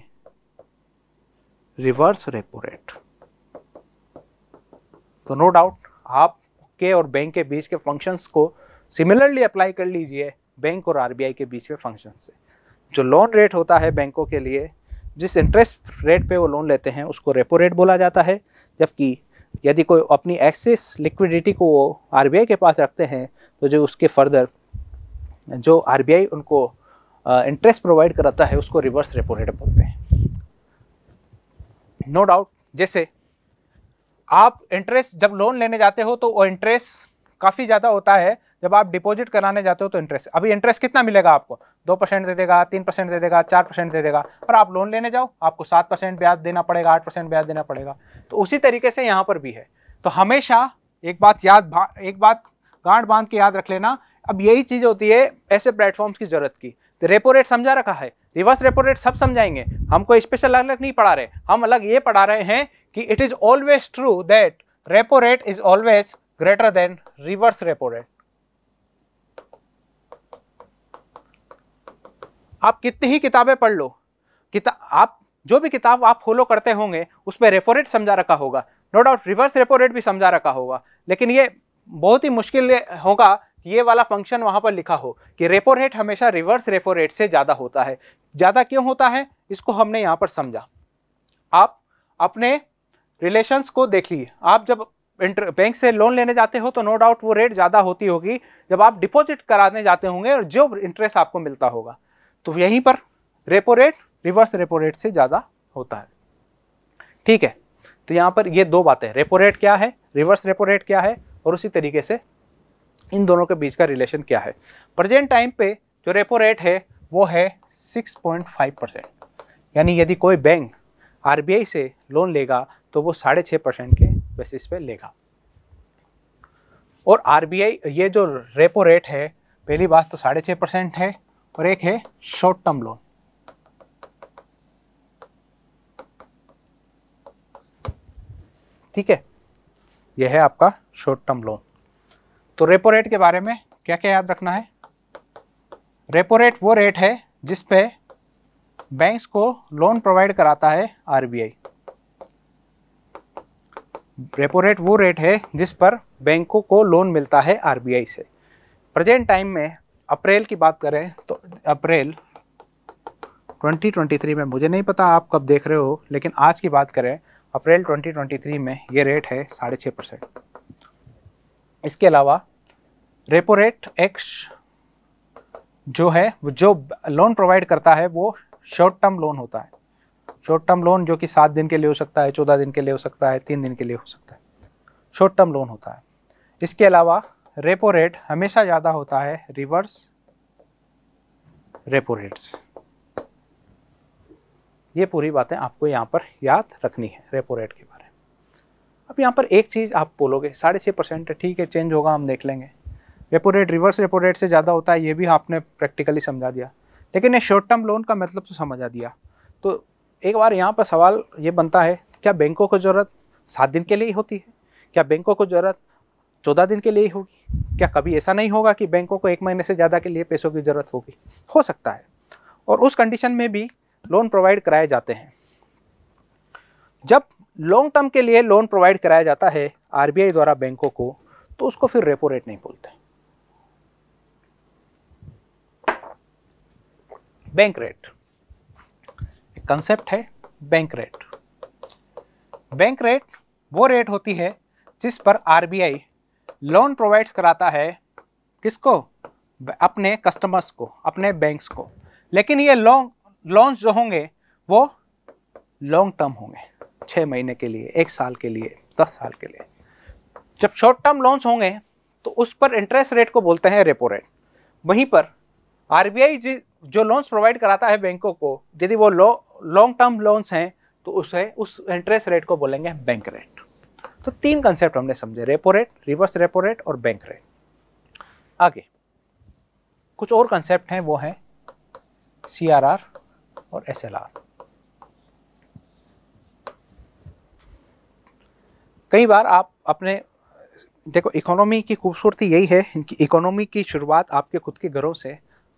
रिवर्स रेपो रेट तो नो डाउट आप के और बैंक के बीच के फंक्शंस को सिमिलरली अप्लाई कर लीजिए बैंक और आरबीआई के बीच के फंक्शन से जो लोन रेट होता है बैंकों के लिए जिस इंटरेस्ट रेट पे वो लोन लेते हैं उसको रेपो रेट बोला जाता है जबकि यदि कोई अपनी एक्सेस लिक्विडिटी को वो आर के पास रखते हैं तो जो उसके फर्दर जो आर उनको इंटरेस्ट प्रोवाइड कराता है उसको रिवर्स रेपो रेट बोलते हैं नो no डाउट जैसे आप इंटरेस्ट जब लोन लेने जाते हो तो वो इंटरेस्ट काफ़ी ज़्यादा होता है जब आप डिपॉजिट कराने जाते हो तो इंटरेस्ट अभी इंटरेस्ट कितना मिलेगा आपको दो परसेंट दे देगा तीन परसेंट दे देगा चार परसेंट दे देगा पर आप लोन लेने जाओ आपको सात परसेंट ब्याज देना पड़ेगा आठ परसेंट ब्याज देना पड़ेगा तो उसी तरीके से यहाँ पर भी है तो हमेशा एक बात याद एक बात गांठ बांध के याद रख लेना अब यही चीज़ होती है ऐसे प्लेटफॉर्म्स की ज़रूरत की तो रेपो रेट समझा रखा है रिवर्स रेपो रेट सब समझाएंगे हमको स्पेशल अलग नहीं पढ़ा रहे हम अलग ये पढ़ा रहे हैं कि it is always true that repo rate is always greater than reverse repo rate आप कितनी ही किताबें पढ़ लो किता आप जो भी किताब आप फॉलो करते होंगे उसमें रेपो रेट समझा रखा होगा no doubt reverse repo rate भी समझा रखा होगा लेकिन ये बहुत ही मुश्किल होगा ये वाला फंक्शन वहां पर लिखा हो कि रेपो रेट हमेशा रिवर्स रेपो रेट से ज़्यादा होता है ज़्यादा क्यों होता है इसको हमने यहां पर समझा आप अपने रिलेशंस को देख लीजिए आप जब इंटर बैंक से लोन लेने जाते हो तो नो डाउट वो रेट ज़्यादा होती होगी जब आप डिपॉजिट कराने जाते होंगे और जो इंटरेस्ट आपको मिलता होगा तो यहीं पर repo rate reverse repo rate से ज़्यादा होता है ठीक है तो यहाँ पर ये दो बातें रेपो रेट क्या है रिवर्स रेपो रेट क्या है और उसी तरीके से इन दोनों के बीच का रिलेशन क्या है प्रेजेंट टाइम पे जो रेपो रेट है वो है सिक्स परसेंट यानी यदि कोई बैंक आर से लोन लेगा तो वो साढ़े छः परसेंट के बेसिस पे लेगा और आरबीआई ये जो रेपो रेट है पहली बात तो साढ़े छः परसेंट है और एक है शॉर्ट टर्म लोन ठीक है यह है आपका शॉर्ट टर्म लोन तो रेपो रेट के बारे में क्या क्या याद रखना है रेपो रेट वो रेट है जिस पे बैंक्स को लोन प्रोवाइड कराता है आरबीआई रेपो रेट वो रेट है जिस पर बैंकों को लोन मिलता है आरबीआई से प्रेजेंट टाइम में अप्रैल की बात करें तो अप्रैल 2023 में मुझे नहीं पता आप कब देख रहे हो लेकिन आज की बात करें अप्रैल 2023 में ये रेट है साढ़े छः परसेंट इसके अलावा रेपो रेट एक्स जो है जो लोन प्रोवाइड करता है वो शॉर्ट टर्म लोन होता है शॉर्ट टर्म लोन जो कि सात दिन के लिए हो सकता है चौदह दिन के लिए हो सकता है तीन दिन के लिए हो सकता है शॉर्ट टर्म लोन होता है इसके अलावा रेपो रेट हमेशा ज़्यादा होता है रिवर्स रेपो रेट्स ये पूरी बातें आपको यहाँ पर याद रखनी है रेपो रेट के बारे में अब यहाँ पर एक चीज़ आप बोलोगे साढ़े छह परसेंट ठीक है चेंज होगा हम देख लेंगे repo rate reverse repo rate से ज़्यादा होता है ये भी आपने प्रैक्टिकली समझा दिया लेकिन ये शॉर्ट टर्म लोन का मतलब तो समझा दिया तो एक बार यहाँ पर सवाल ये बनता है क्या बैंकों को ज़रूरत सात दिन के लिए ही होती है क्या बैंकों को ज़रूरत चौदह दिन के लिए ही होगी क्या कभी ऐसा नहीं होगा कि बैंकों को एक महीने से ज़्यादा के लिए पैसों की ज़रूरत होगी हो सकता है और उस कंडीशन में भी लोन प्रोवाइड कराए जाते हैं जब लॉन्ग टर्म के लिए लोन प्रोवाइड कराया जाता है आरबीआई द्वारा बैंकों को तो उसको फिर रेपो रेट नहीं बोलते बैंक रेट कंसेप्ट है बैंक रेट बैंक रेट वो रेट होती है जिस पर आरबीआई लोन प्रोवाइड्स कराता है किसको अपने कस्टमर्स को अपने बैंक्स को लेकिन ये लॉन्ग लोन्स जो होंगे वो लॉन्ग टर्म होंगे छः महीने के लिए एक साल के लिए दस साल के लिए जब शॉर्ट टर्म लोन्स होंगे तो उस पर इंटरेस्ट रेट को बोलते हैं रेपो रेट वहीं पर आरबीआई जो लोन्स प्रोवाइड कराता है बैंकों को यदि वो लो लॉन्ग टर्म लोन्स हैं तो उसे उस इंटरेस्ट रेट को बोलेंगे बैंक रेट तो तीन कंसेप्ट हमने समझे repo rate reverse repo rate और बैंक रेट आगे कुछ और कंसेप्ट हैं वो हैं सी और एस कई बार आप अपने देखो इकोनॉमी की खूबसूरती यही है इकोनॉमी की शुरुआत आपके खुद के घरों से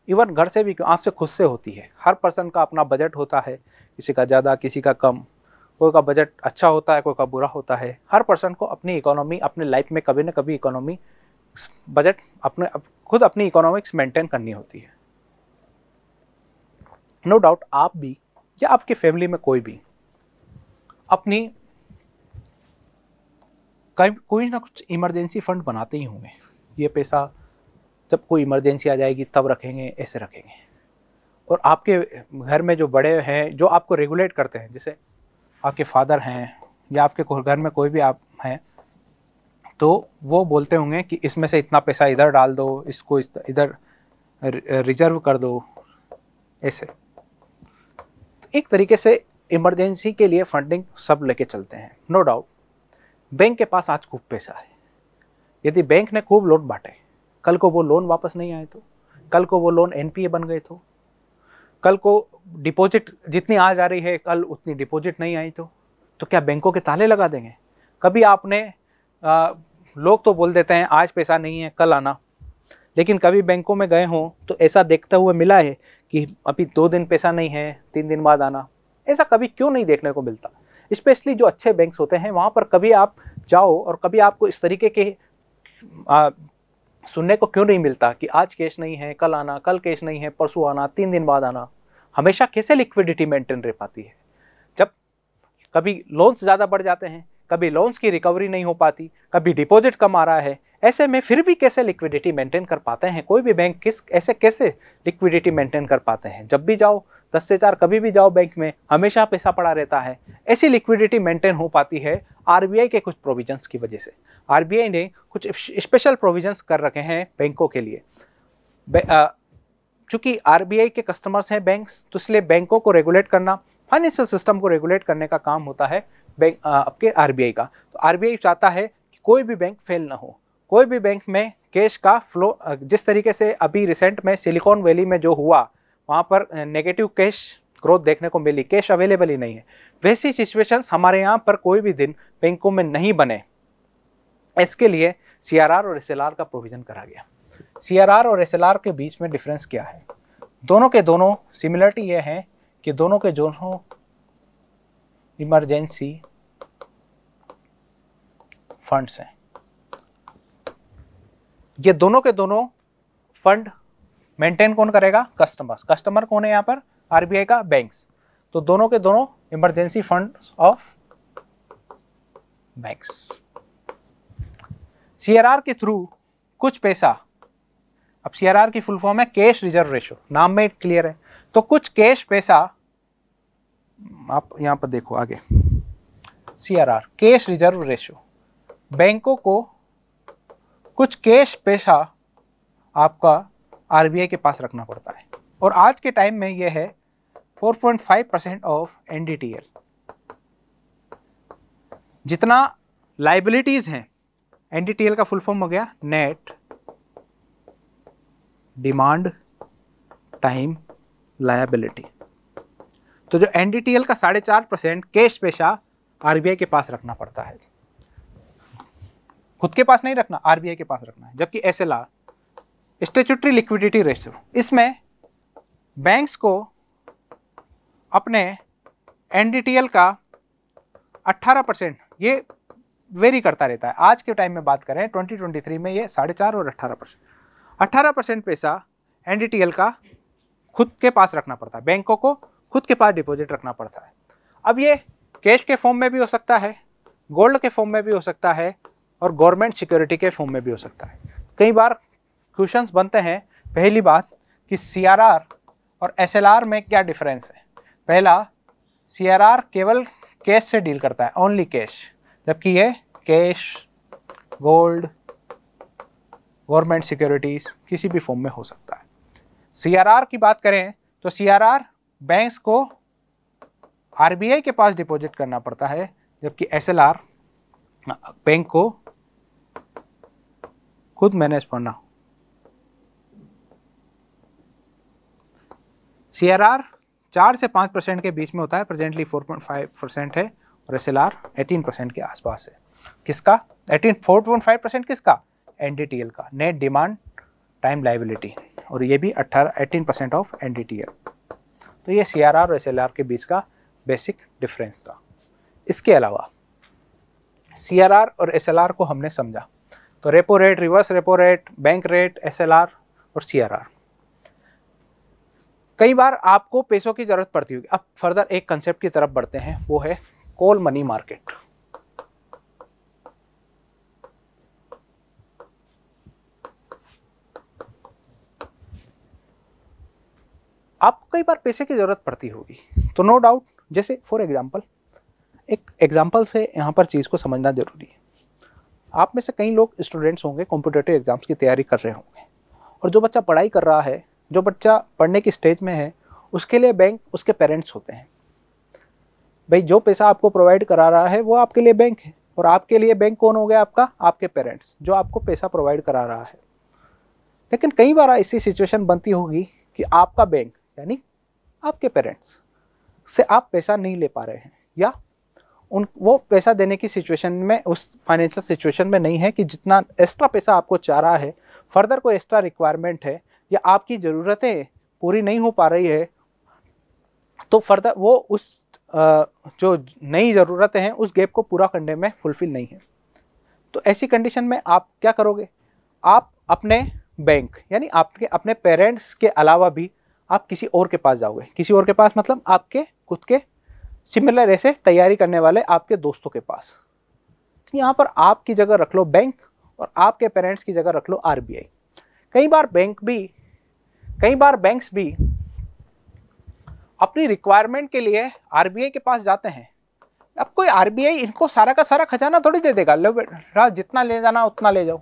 इवन घर से भी क्यों आपसे खुद से होती है हर पर्सन का अपना बजट होता है किसी का ज़्यादा किसी का कम कोई का बजट अच्छा होता है कोई का बुरा होता है हर पर्सन को अपनी इकोनॉमी अपने लाइफ में कभी ना कभी इकोनॉमी बजट अपने खुद अपनी इकोनॉमिक्स मेंटेन करनी होती है नो no डाउट आप भी या आपकी फैमिली में कोई भी अपनी कोई ना कुछ इमरजेंसी फंड बनाते ही होंगे ये पैसा जब कोई इमरजेंसी आ जाएगी तब रखेंगे ऐसे रखेंगे और आपके घर में जो बड़े हैं जो आपको रेगुलेट करते हैं जैसे आपके फादर हैं या आपके घर में कोई भी आप हैं तो वो बोलते होंगे कि इसमें से इतना पैसा इधर डाल दो इसको इधर रिजर्व कर दो ऐसे तो एक तरीके से इमरजेंसी के लिए फंडिंग सब लेके चलते हैं नो डाउट बैंक के पास आज खूब पैसा है यदि बैंक ने खूब लोन बांटे कल को वो लोन वापस नहीं आए तो कल को वो लोन एनपीए बन गए तो कल को डिपॉजिट जितनी आज आ रही है कल उतनी डिपॉजिट नहीं आई तो तो क्या बैंकों के ताले लगा देंगे कभी आपने आ, लोग तो बोल देते हैं आज पैसा नहीं है कल आना लेकिन कभी बैंकों में गए हों तो ऐसा देखता हुआ मिला है कि अभी दो दिन पैसा नहीं है तीन दिन बाद आना ऐसा कभी क्यों नहीं देखने को मिलता स्पेशली जो अच्छे बैंक होते हैं वहाँ पर कभी आप जाओ और कभी आपको इस तरीके के सुनने को क्यों नहीं मिलता कि आज केस नहीं है कल आना कल केस नहीं है परसों आना तीन दिन बाद आना हमेशा कैसे लिक्विडिटी मेंटेन रह पाती है जब कभी लोन्स ज़्यादा बढ़ जाते हैं कभी लोन्स की रिकवरी नहीं हो पाती कभी डिपॉजिट कम आ रहा है ऐसे में फिर भी कैसे लिक्विडिटी मेंटेन कर पाते हैं कोई भी बैंक किस ऐसे कैसे लिक्विडिटी मेंटेन कर पाते हैं जब भी जाओ दस से चार कभी भी जाओ बैंक में हमेशा पैसा पड़ा रहता है ऐसी लिक्विडिटी मेंटेन हो पाती है आरबीआई के कुछ प्रोविजंस की वजह से आरबीआई ने कुछ स्पेशल प्रोविजंस कर रखे हैं बैंकों के लिए चूंकि आरबीआई के कस्टमर्स हैं बैंक्स तो इसलिए बैंकों को रेगुलेट करना फाइनेंशियल सिस्टम को रेगुलेट करने का काम होता है बैंक आपके आरबीआई का तो आरबीआई चाहता है कि कोई भी बैंक फेल ना हो कोई भी बैंक में कैश का फ्लो जिस तरीके से अभी रिसेंट में सिलिकॉन वैली में जो हुआ वहाँ पर नेगेटिव कैश ग्रोथ देखने को मिली कैश अवेलेबल ही नहीं है वैसी सिचुएशन हमारे यहाँ पर कोई भी दिन बैंकों में नहीं बने इसके लिए सी और एस का प्रोविज़न करा गया सी और एस के बीच में डिफरेंस क्या है दोनों के दोनों सिमिलरिटी ये है कि दोनों के दोनों इमरजेंसी फंड्स हैं ये दोनों के दोनों फंड मेंटेन कौन करेगा कस्टमर्स कस्टमर कौन है यहाँ पर आरबीआई का बैंक्स तो दोनों के दोनों emergency fund of banks CRR के थ्रू कुछ पैसा अब सीआरआर की फुल फॉर्म है कैश रिजर्व रेशो नाम में क्लियर है तो कुछ कैश पैसा आप यहां पर देखो आगे सीआरआर कैश रिजर्व रेशो बैंकों को कुछ कैश पैसा आपका आरबीआई के पास रखना पड़ता है और आज के टाइम में यह है 4.5 परसेंट ऑफ एनडीटीएल जितना लाइबिलिटीज हैं एनडीटीएल का फुल फॉर्म हो गया नेट डिमांड टाइम लाइबिलिटी तो जो एनडीटीएल का साढ़े चार परसेंट कैश पेशा आरबीआई के पास रखना पड़ता है खुद के पास नहीं रखना आरबीआई के पास रखना है जबकि एस स्टेचुटरी लिक्विडिटी रेशियो इसमें बैंक्स को अपने एनडीटीएल का 18 परसेंट ये वेरी करता रहता है आज के टाइम में बात करें 2023 में ये साढ़े चार और 18 परसेंट अट्ठारह परसेंट पैसा एनडीटीएल का खुद के पास रखना पड़ता है बैंकों को खुद के पास डिपॉजिट रखना पड़ता है अब ये कैश के फॉर्म में भी हो सकता है गोल्ड के फॉर्म में भी हो सकता है और गवर्नमेंट सिक्योरिटी के फॉर्म में भी हो सकता है कई बार क्वेश्चंस बनते हैं पहली बात कि सी और एस में क्या डिफरेंस है पहला सी केवल कैश से डील करता है ओनली कैश जबकि ये कैश गोल्ड गवर्नमेंट सिक्योरिटीज़ किसी भी फॉर्म में हो सकता है सी की बात करें तो सी बैंक्स को आर के पास डिपॉजिट करना पड़ता है जबकि एस बैंक को खुद मैनेज करना सी आर आर चार से पाँच परसेंट के बीच में होता है presently four point five percent है और S L R eighteen percent के आसपास है किसका eighteen four point five percent किसका एन डी टी एल का नेट डिमांड टाइम लाइबिलिटी और ये भी अट्ठारह eighteen percent of N D T L तो ये सी आर आर और एस एल आर के बीच का बेसिक डिफरेंस था इसके अलावा सी आर आर और एस एल आर को हमने समझा तो repo rate reverse repo rate bank rate S L R और सी आर आर कई बार आपको पैसों की जरूरत पड़ती होगी अब फर्दर एक कंसेप्ट की तरफ बढ़ते हैं वो है कोल मनी मार्केट आपको कई बार पैसे की ज़रूरत पड़ती होगी तो नो डाउट जैसे फॉर एग्जाम्पल एक एग्जाम्पल से यहाँ पर चीज़ को समझना ज़रूरी है आप में से कई लोग स्टूडेंट्स होंगे कॉम्पिटेटिव एग्जाम्स की तैयारी कर रहे होंगे और जो बच्चा पढ़ाई कर रहा है जो बच्चा पढ़ने की स्टेज में है उसके लिए बैंक उसके पेरेंट्स होते हैं भाई जो पैसा आपको प्रोवाइड करा रहा है वो आपके लिए बैंक है और आपके लिए बैंक कौन हो गया आपका आपके पेरेंट्स जो आपको पैसा प्रोवाइड करा रहा है लेकिन कई बार ऐसी सिचुएशन बनती होगी कि आपका बैंक यानी आपके पेरेंट्स से आप पैसा नहीं ले पा रहे हैं या उन वो पैसा देने की सिचुएशन में उस फाइनेंशियल सिचुएशन में नहीं है कि जितना एक्स्ट्रा पैसा आपको चाह रहा है फर्दर कोई एक्स्ट्रा रिक्वायरमेंट है या आपकी ज़रूरतें पूरी नहीं हो पा रही है तो फर्दर वो उस जो नई ज़रूरतें हैं उस गैप को पूरा करने में फुलफिल नहीं है तो ऐसी कंडीशन में आप क्या करोगे आप अपने बैंक यानी आपके अपने पेरेंट्स के अलावा भी आप किसी और के पास जाओगे किसी और के पास मतलब आपके खुद के सिमिलर ऐसे तैयारी करने वाले आपके दोस्तों के पास तो यहाँ पर आपकी जगह रख लो बैंक और आपके पेरेंट्स की जगह रख लो आरबीआई कई बार बैंक भी कई बार बैंक्स भी अपनी रिक्वायरमेंट के लिए आरबीआई के पास जाते हैं अब कोई आरबीआई इनको सारा का सारा खजाना थोड़ी दे देगा लो बेटा जितना ले जाना उतना ले जाओ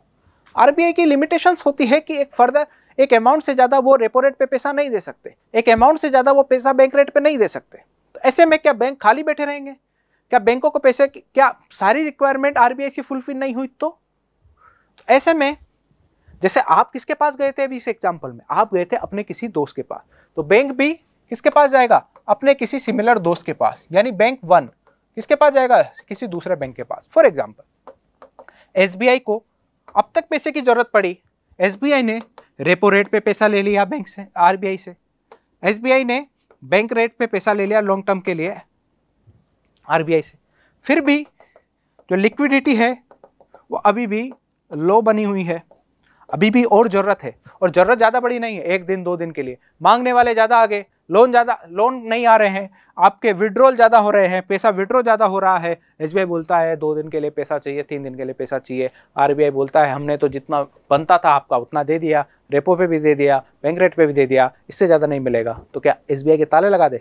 आरबीआई की लिमिटेशंस होती है कि एक फर्दर एक अमाउंट से ज़्यादा वो रेपो रेट पे पैसा नहीं दे सकते एक अमाउंट से ज़्यादा वो पैसा बैंक रेट पे नहीं दे सकते तो ऐसे में क्या बैंक खाली बैठे रहेंगे क्या बैंकों को पैसे क्या सारी रिक्वायरमेंट आरबीआई से फुलफिल नहीं हुई तो, तो ऐसे में जैसे आप किसके पास गए थे अभी इस एग्जाम्पल में आप गए थे अपने किसी दोस्त के पास तो बैंक भी किसके पास जाएगा अपने किसी सिमिलर दोस्त के पास यानी बैंक वन किसके पास जाएगा किसी दूसरे बैंक के पास फॉर एग्जाम्पल एस को अब तक पैसे की जरूरत पड़ी एस ने रेपो रेट पे पैसा ले लिया बैंक से आरबीआई से एस ने बैंक रेट पे पैसा ले लिया लॉन्ग टर्म के लिए आरबीआई से फिर भी जो लिक्विडिटी है वो अभी भी लो बनी हुई है अभी भी और जरूरत है और जरूरत ज़्यादा बड़ी नहीं है एक दिन दो दिन के लिए मांगने वाले ज़्यादा आगे लोन ज़्यादा लोन नहीं आ रहे हैं आपके विड्रॉल ज़्यादा हो रहे हैं पैसा विड्रॉ ज़्यादा हो रहा है एस बोलता है दो दिन के लिए पैसा चाहिए तीन दिन के लिए पैसा चाहिए आर बोलता है हमने तो जितना बनता था आपका उतना दे दिया रेपो पे भी दे दिया बैंक रेट पे भी दे दिया इससे ज़्यादा नहीं मिलेगा तो क्या एस के ताले लगा दे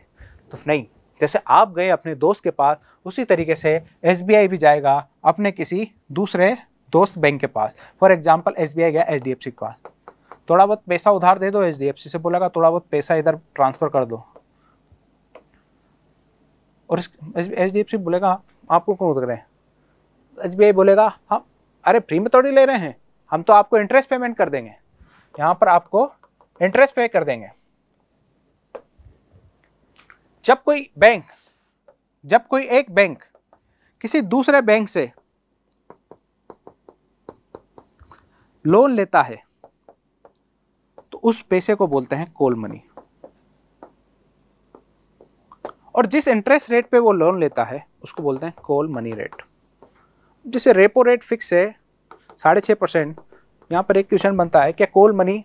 तो नहीं जैसे आप गए अपने दोस्त के पास उसी तरीके से एस भी जाएगा अपने किसी दूसरे दोस्त बैंक के पास फॉर एग्जाम्पल एस गया एच के पास थोड़ा बहुत पैसा उधार दे दो एच से बोलेगा थोड़ा बहुत पैसा इधर ट्रांसफर कर दो और एच डी बोलेगा आपको कौन दे रहे हैं एच बोलेगा हम हाँ, अरे फ्री में थोड़ी ले रहे हैं हम तो आपको इंटरेस्ट पेमेंट कर देंगे यहाँ पर आपको इंटरेस्ट पे कर देंगे जब कोई बैंक जब कोई एक बैंक किसी दूसरे बैंक से लोन लेता है तो उस पैसे को बोलते हैं कोल मनी और जिस इंटरेस्ट रेट पे वो लोन लेता है उसको बोलते हैं कोल मनी रेट जैसे रेपो रेट फिक्स है साढ़े छह परसेंट यहां पर एक क्वेश्चन बनता है क्या कोल मनी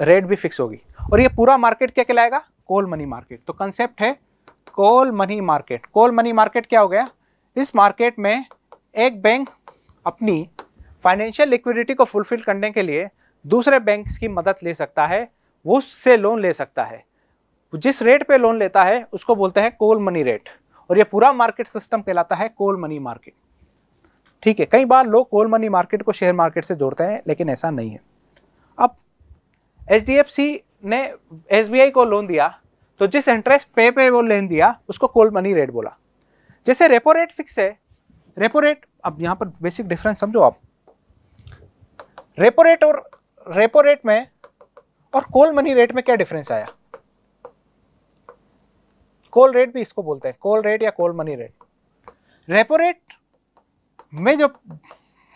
रेट भी फिक्स होगी और ये पूरा मार्केट क्या कहलाएगा कोल मनी मार्केट तो कंसेप्ट है call money market call money market क्या हो गया इस मार्केट में एक बैंक अपनी फाइनेंशियल लिक्विडिटी को फुलफिल करने के लिए दूसरे बैंक की मदद ले सकता है वो उससे लोन ले सकता है जिस रेट पे लोन लेता है उसको बोलते हैं कोल मनी रेट और ये पूरा मार्केट सिस्टम कहलाता है कोल मनी मार्केट ठीक है कई बार लोग कोल मनी मार्केट को शेयर मार्केट से जोड़ते हैं लेकिन ऐसा नहीं है अब एच ने एस को लोन दिया तो जिस इंटरेस्ट पे पे वो लोन दिया उसको कोल मनी रेट बोला जैसे रेपो रेट फिक्स है रेपो रेट अब यहाँ पर बेसिक डिफरेंस समझो आप रेपो रेट और रेपो रेट में और कोल मनी रेट में क्या डिफरेंस आया कोल रेट भी इसको बोलते हैं कोल रेट या call money rate repo rate में जो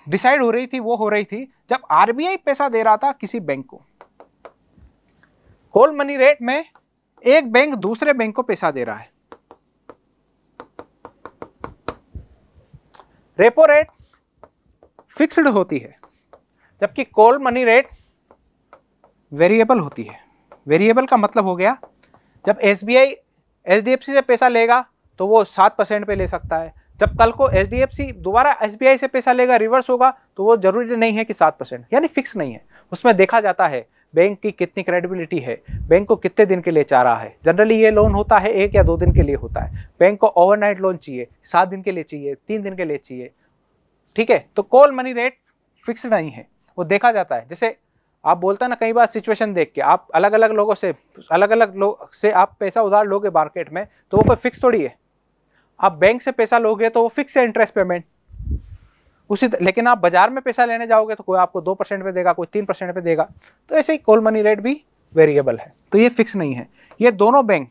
डिसाइड हो रही थी वो हो रही थी जब आरबीआई पैसा दे रहा था किसी बैंक को कोल मनी रेट में एक बैंक दूसरे बैंक को पैसा दे रहा है रेपो रेट फिक्स्ड होती है जबकि कोल मनी रेट वेरिएबल होती है वेरिएबल का मतलब हो गया जब S B I D F C से पैसा लेगा तो वो सात परसेंट पे ले सकता है जब कल को एच दोबारा एस बी आई से पैसा लेगा रिवर्स होगा तो वो जरूरी नहीं है कि सात परसेंट यानी फिक्स नहीं है उसमें देखा जाता है बैंक की कितनी क्रेडिबिलिटी है बैंक को कितने दिन के लिए चाह रहा है जनरली ये लोन होता है एक या दो दिन के लिए होता है बैंक को ओवरनाइट लोन चाहिए सात दिन के लिए चाहिए तीन दिन के लिए चाहिए ठीक है तो कॉल मनी रेट फिक्स नहीं है वो देखा जाता है जैसे आप बोलते हैं ना कई बार सिचुएशन देख के आप अलग अलग लोगों से अलग अलग लोग से आप पैसा उधार लोगे मार्केट में तो वो कोई फिक्स थोड़ी है आप बैंक से पैसा लोगे तो वो फिक्स है इंटरेस्ट पेमेंट उसी लेकिन आप बाजार में पैसा लेने जाओगे तो कोई आपको दो परसेंट पे देगा कोई तीन परसेंट पे देगा तो ऐसे ही कोल मनी रेट भी वेरिएबल है तो ये फिक्स नहीं है ये दोनों बैंक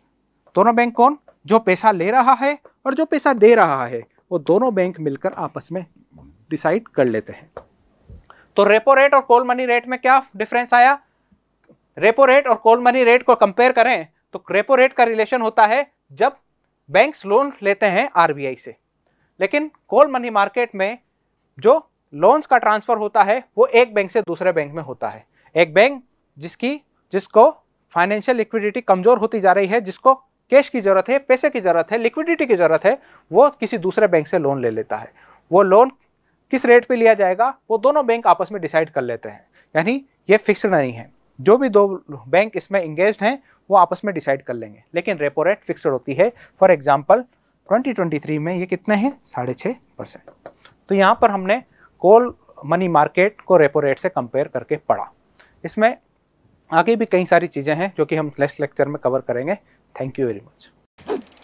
दोनों बैंक कौन जो पैसा ले रहा है और जो पैसा दे रहा है वो दोनों बैंक मिलकर आपस में डिसाइड कर लेते हैं तो रेपो रेट और कोल मनी रेट में क्या डिफरेंस आया रेपो रेट और कोल मनी रेट को कंपेयर करें तो रेपो रेट का रिलेशन होता है जब बैंक्स लोन लेते हैं आरबीआई से लेकिन कोल मनी मार्केट में जो लोन्स का ट्रांसफर होता है वो एक बैंक से दूसरे बैंक में होता है एक बैंक जिसकी जिसको फाइनेंशियल लिक्विडिटी कमजोर होती जा रही है जिसको कैश की जरूरत है पैसे की जरूरत है लिक्विडिटी की जरूरत है वो किसी दूसरे बैंक से लोन ले लेता है वो लोन किस रेट पे लिया जाएगा वो दोनों बैंक आपस में डिसाइड कर लेते हैं यानी ये फिक्स्ड नहीं है जो भी दो बैंक इसमें इंगेज हैं वो आपस में डिसाइड कर लेंगे लेकिन रेपो रेट फिक्स होती है फॉर एग्जाम्पल 2023 में ये कितने हैं साढ़े छः परसेंट तो यहाँ पर हमने कोल मनी मार्केट को रेपो रेट से कंपेयर करके पढ़ा इसमें आगे भी कई सारी चीज़ें हैं जो कि हम नेक्स्ट लेक्चर में कवर करेंगे थैंक यू वेरी मच